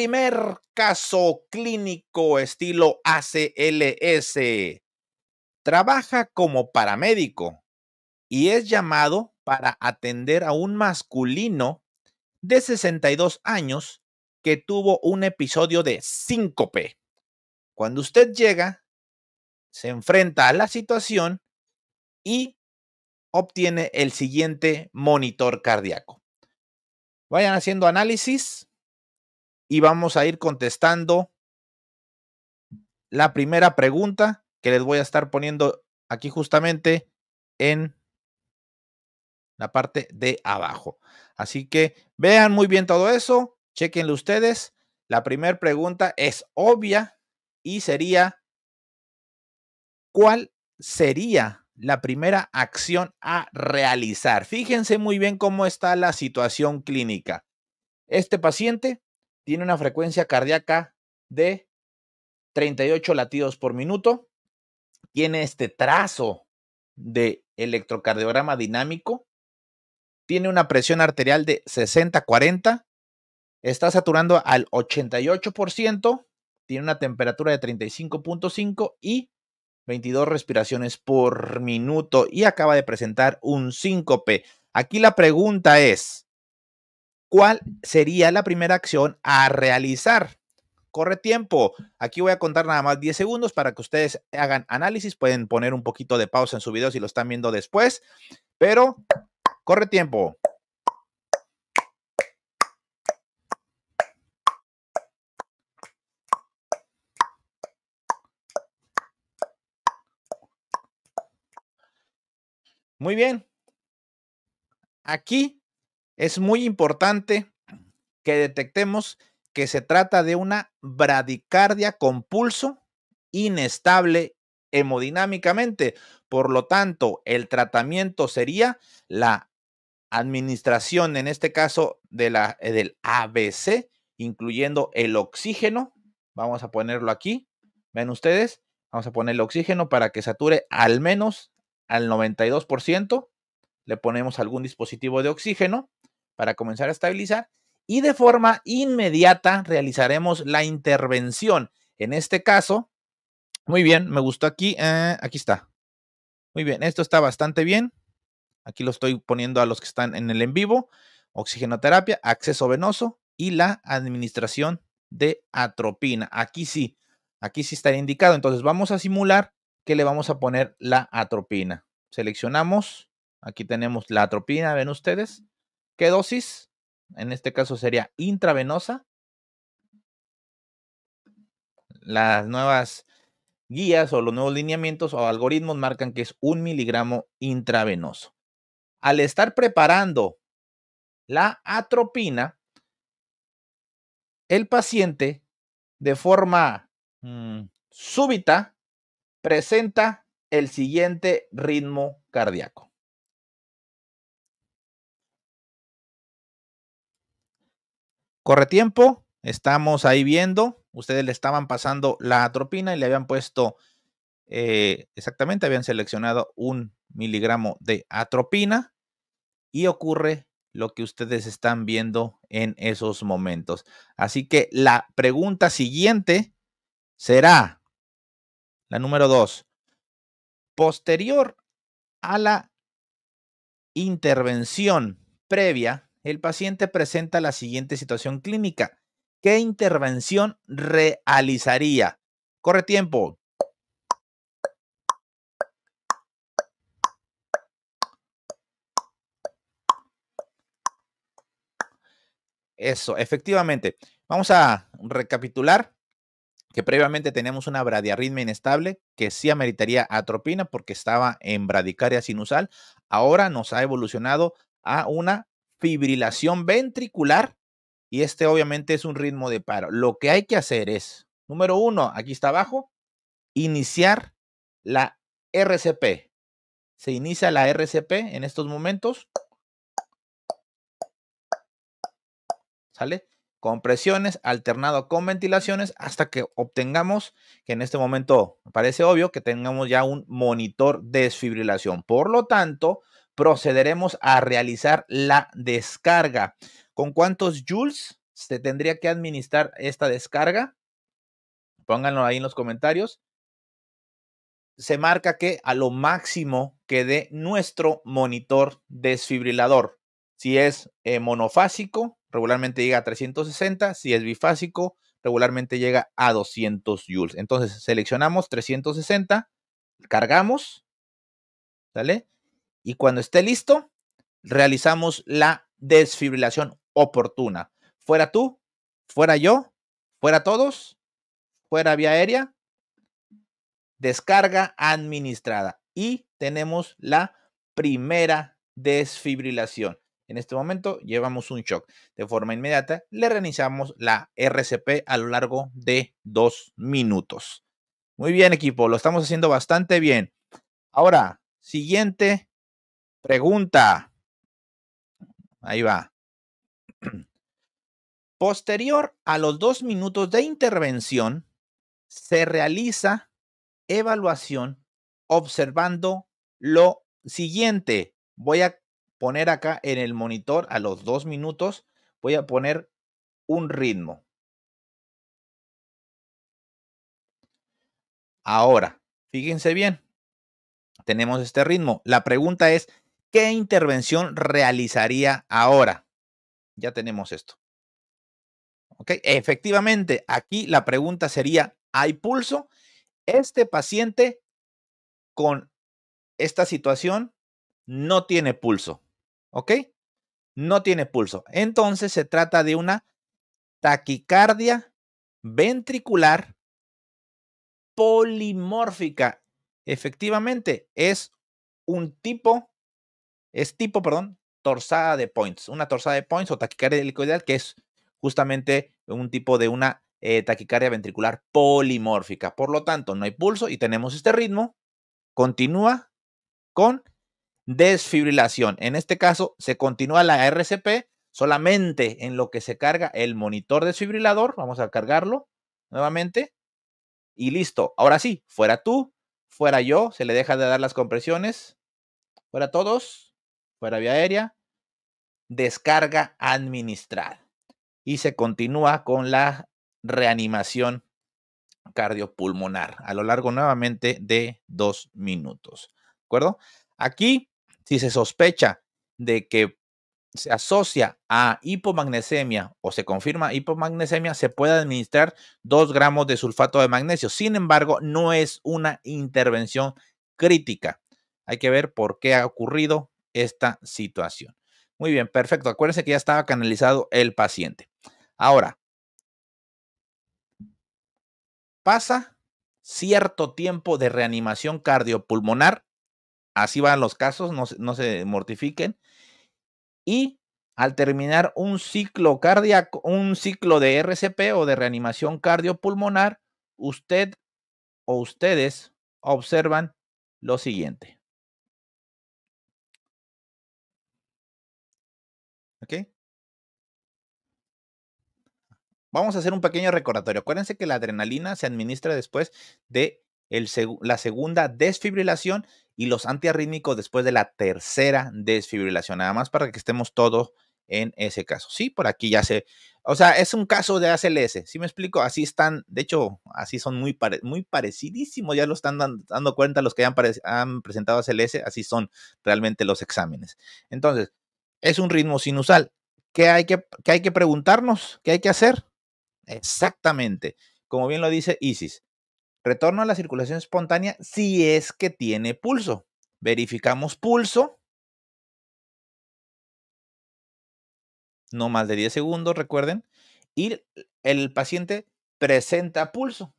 primer caso clínico estilo ACLS. Trabaja como paramédico y es llamado para atender a un masculino de 62 años que tuvo un episodio de síncope. Cuando usted llega, se enfrenta a la situación y obtiene el siguiente monitor cardíaco. Vayan haciendo análisis y vamos a ir contestando la primera pregunta que les voy a estar poniendo aquí justamente en la parte de abajo. Así que vean muy bien todo eso, chequenlo ustedes. La primera pregunta es obvia y sería, ¿cuál sería la primera acción a realizar? Fíjense muy bien cómo está la situación clínica. Este paciente tiene una frecuencia cardíaca de 38 latidos por minuto, tiene este trazo de electrocardiograma dinámico, tiene una presión arterial de 60-40, está saturando al 88%, tiene una temperatura de 35.5 y 22 respiraciones por minuto y acaba de presentar un síncope. Aquí la pregunta es, cuál sería la primera acción a realizar. Corre tiempo. Aquí voy a contar nada más 10 segundos para que ustedes hagan análisis. Pueden poner un poquito de pausa en su video si lo están viendo después, pero corre tiempo. Muy bien. Aquí es muy importante que detectemos que se trata de una bradicardia con pulso inestable hemodinámicamente. Por lo tanto, el tratamiento sería la administración, en este caso, de la, eh, del ABC, incluyendo el oxígeno. Vamos a ponerlo aquí. ¿Ven ustedes? Vamos a poner el oxígeno para que sature al menos al 92%. Le ponemos algún dispositivo de oxígeno para comenzar a estabilizar y de forma inmediata realizaremos la intervención. En este caso, muy bien, me gustó aquí, eh, aquí está. Muy bien, esto está bastante bien. Aquí lo estoy poniendo a los que están en el en vivo. Oxigenoterapia, acceso venoso y la administración de atropina. Aquí sí, aquí sí estaría indicado. Entonces vamos a simular que le vamos a poner la atropina. Seleccionamos, aquí tenemos la atropina, ven ustedes. ¿Qué dosis? En este caso sería intravenosa. Las nuevas guías o los nuevos lineamientos o algoritmos marcan que es un miligramo intravenoso. Al estar preparando la atropina, el paciente de forma mm, súbita presenta el siguiente ritmo cardíaco. Corre tiempo, estamos ahí viendo. Ustedes le estaban pasando la atropina y le habían puesto eh, exactamente, habían seleccionado un miligramo de atropina y ocurre lo que ustedes están viendo en esos momentos. Así que la pregunta siguiente será la número dos. Posterior a la intervención previa el paciente presenta la siguiente situación clínica. ¿Qué intervención realizaría? Corre tiempo. Eso, efectivamente. Vamos a recapitular que previamente teníamos una bradiarritmia inestable que sí ameritaría atropina porque estaba en bradicaria sinusal. Ahora nos ha evolucionado a una fibrilación ventricular y este obviamente es un ritmo de paro. Lo que hay que hacer es, número uno, aquí está abajo, iniciar la RCP. Se inicia la RCP en estos momentos. ¿Sale? Compresiones alternado con ventilaciones hasta que obtengamos, que en este momento parece obvio, que tengamos ya un monitor de desfibrilación. Por lo tanto, procederemos a realizar la descarga. ¿Con cuántos joules se tendría que administrar esta descarga? Pónganlo ahí en los comentarios. Se marca que a lo máximo que dé nuestro monitor desfibrilador. Si es eh, monofásico, regularmente llega a 360. Si es bifásico, regularmente llega a 200 joules. Entonces seleccionamos 360, cargamos, ¿sale? y cuando esté listo, realizamos la desfibrilación oportuna. Fuera tú, fuera yo, fuera todos, fuera vía aérea, descarga administrada y tenemos la primera desfibrilación. En este momento llevamos un shock. De forma inmediata le realizamos la RCP a lo largo de dos minutos. Muy bien equipo, lo estamos haciendo bastante bien. Ahora, siguiente Pregunta. Ahí va. Posterior a los dos minutos de intervención, se realiza evaluación observando lo siguiente. Voy a poner acá en el monitor a los dos minutos, voy a poner un ritmo. Ahora, fíjense bien, tenemos este ritmo. La pregunta es, ¿qué intervención realizaría ahora? Ya tenemos esto. ¿Ok? Efectivamente, aquí la pregunta sería, ¿hay pulso? Este paciente con esta situación no tiene pulso. ¿Ok? No tiene pulso. Entonces se trata de una taquicardia ventricular polimórfica. Efectivamente, es un tipo es tipo, perdón, torsada de points, una torsada de points o taquicardia helicoidal, que es justamente un tipo de una eh, taquicardia ventricular polimórfica. Por lo tanto, no hay pulso y tenemos este ritmo. Continúa con desfibrilación. En este caso, se continúa la RCP solamente en lo que se carga el monitor desfibrilador. Vamos a cargarlo nuevamente. Y listo. Ahora sí, fuera tú, fuera yo. Se le deja de dar las compresiones. Fuera todos para vía aérea, descarga administrada. Y se continúa con la reanimación cardiopulmonar a lo largo nuevamente de dos minutos. ¿De acuerdo? Aquí, si se sospecha de que se asocia a hipomagnesemia o se confirma hipomagnesemia, se puede administrar 2 gramos de sulfato de magnesio. Sin embargo, no es una intervención crítica. Hay que ver por qué ha ocurrido, esta situación. Muy bien, perfecto. Acuérdense que ya estaba canalizado el paciente. Ahora, pasa cierto tiempo de reanimación cardiopulmonar. Así van los casos, no, no se mortifiquen. Y al terminar un ciclo cardíaco, un ciclo de RCP o de reanimación cardiopulmonar, usted o ustedes observan lo siguiente. Vamos a hacer un pequeño recordatorio. Acuérdense que la adrenalina se administra después de la segunda desfibrilación y los antiarrítmicos después de la tercera desfibrilación. Nada más para que estemos todos en ese caso. Sí, por aquí ya se... O sea, es un caso de ACLS. ¿Sí me explico? Así están, de hecho, así son muy, muy parecidísimos. Ya lo están dando cuenta los que han, han presentado ACLS. Así son realmente los exámenes. Entonces, es un ritmo sinusal. ¿Qué hay que, hay que preguntarnos? ¿Qué hay que hacer? Exactamente, como bien lo dice Isis. Retorno a la circulación espontánea si es que tiene pulso. Verificamos pulso. No más de 10 segundos, recuerden. Y el paciente presenta pulso.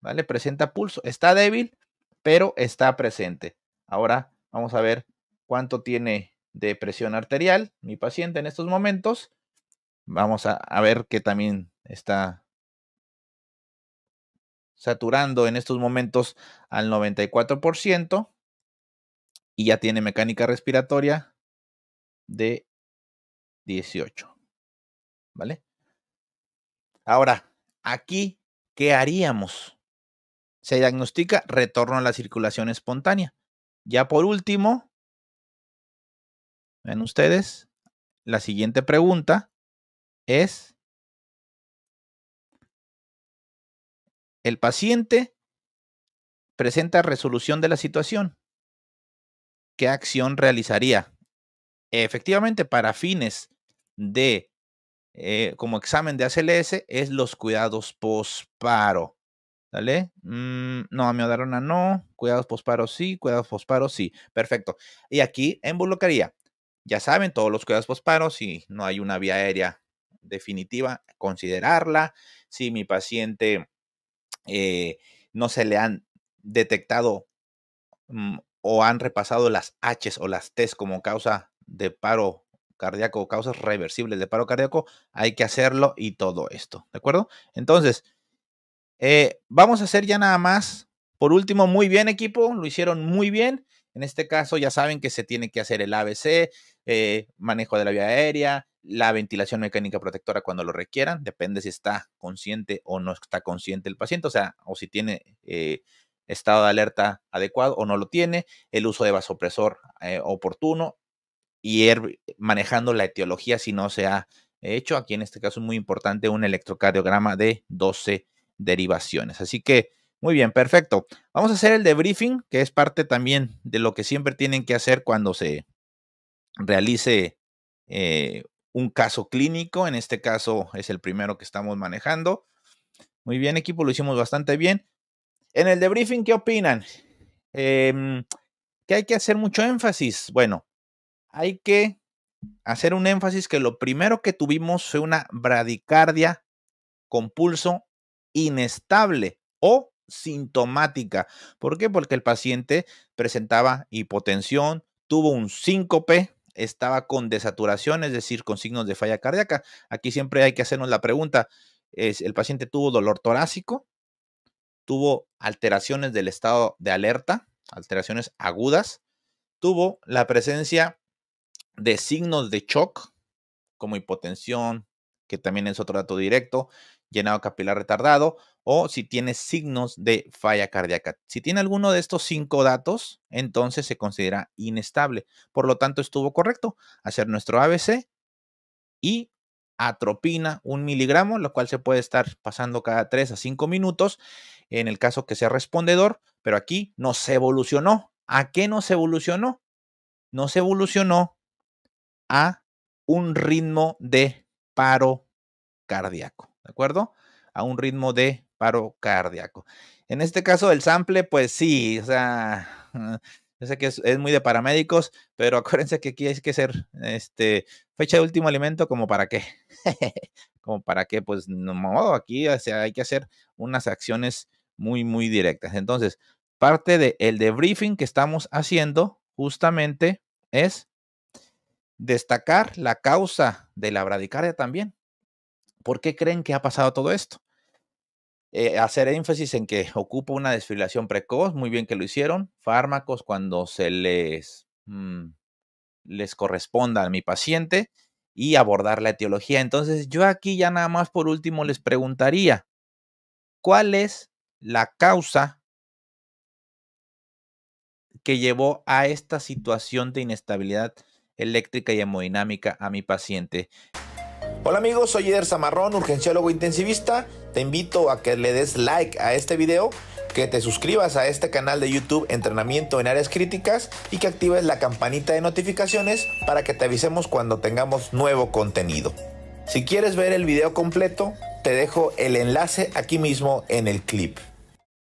¿Vale? Presenta pulso. Está débil, pero está presente. Ahora vamos a ver cuánto tiene de presión arterial, mi paciente en estos momentos. Vamos a, ver que también está saturando en estos momentos al 94% y ya tiene mecánica respiratoria de 18. ¿Vale? Ahora, aquí, ¿qué haríamos? Se diagnostica retorno a la circulación espontánea. Ya por último, ¿Ven ustedes? La siguiente pregunta es, el paciente presenta resolución de la situación. ¿Qué acción realizaría? Efectivamente, para fines de, eh, como examen de ACLS, es los cuidados posparo. ¿Dale? me mm, no, a no. Cuidados posparo sí, cuidados posparo sí. Perfecto. Y aquí involucraría ya saben, todos los cuidados posparos, si no hay una vía aérea definitiva, considerarla. Si mi paciente eh, no se le han detectado mm, o han repasado las H o las T como causa de paro cardíaco o causas reversibles de paro cardíaco, hay que hacerlo y todo esto, ¿de acuerdo? Entonces, eh, vamos a hacer ya nada más. Por último, muy bien equipo, lo hicieron muy bien. En este caso ya saben que se tiene que hacer el ABC, eh, manejo de la vía aérea, la ventilación mecánica protectora cuando lo requieran, depende si está consciente o no está consciente el paciente, o sea, o si tiene eh, estado de alerta adecuado o no lo tiene, el uso de vasopresor eh, oportuno y er, manejando la etiología si no se ha hecho. Aquí en este caso es muy importante un electrocardiograma de 12 derivaciones. Así que, muy bien, perfecto. Vamos a hacer el debriefing, que es parte también de lo que siempre tienen que hacer cuando se realice eh, un caso clínico. En este caso es el primero que estamos manejando. Muy bien, equipo, lo hicimos bastante bien. En el debriefing, ¿qué opinan? Em, qué que hay que hacer mucho énfasis. Bueno, hay que hacer un énfasis que lo primero que tuvimos fue una bradicardia con pulso inestable o sintomática. ¿Por qué? Porque el paciente presentaba hipotensión, tuvo un síncope, estaba con desaturación, es decir, con signos de falla cardíaca. Aquí siempre hay que hacernos la pregunta, es, ¿el paciente tuvo dolor torácico? ¿Tuvo alteraciones del estado de alerta? ¿Alteraciones agudas? ¿Tuvo la presencia de signos de shock, como hipotensión, que también es otro dato directo, llenado capilar retardado, o si tiene signos de falla cardíaca. Si tiene alguno de estos cinco datos, entonces se considera inestable. Por lo tanto, estuvo correcto hacer nuestro ABC y atropina un miligramo, lo cual se puede estar pasando cada tres a cinco minutos en el caso que sea respondedor, pero aquí no se evolucionó. ¿A qué no se evolucionó? No se evolucionó a un ritmo de paro cardíaco, ¿de acuerdo? A un ritmo de paro cardíaco. En este caso, el sample, pues sí, o sea, yo sé que es, muy de paramédicos, pero acuérdense que aquí hay que hacer este, fecha de último alimento, como para qué. como para qué, pues no aquí hay que hacer unas acciones muy, muy directas. Entonces, parte del el debriefing que estamos haciendo justamente es destacar la causa de la bradicardia también. ¿Por qué creen que ha pasado todo esto? Eh, hacer énfasis en que ocupa una desfibrilación precoz, muy bien que lo hicieron, fármacos cuando se les, mm, les corresponda a mi paciente y abordar la etiología. Entonces yo aquí ya nada más por último les preguntaría, ¿cuál es la causa que llevó a esta situación de inestabilidad eléctrica y hemodinámica a mi paciente? Hola amigos, soy Eder Zamarrón, urgenciólogo intensivista. Te invito a que le des like a este video, que te suscribas a este canal de YouTube Entrenamiento en Áreas Críticas y que actives la campanita de notificaciones para que te avisemos cuando tengamos nuevo contenido. Si quieres ver el video completo, te dejo el enlace aquí mismo en el clip.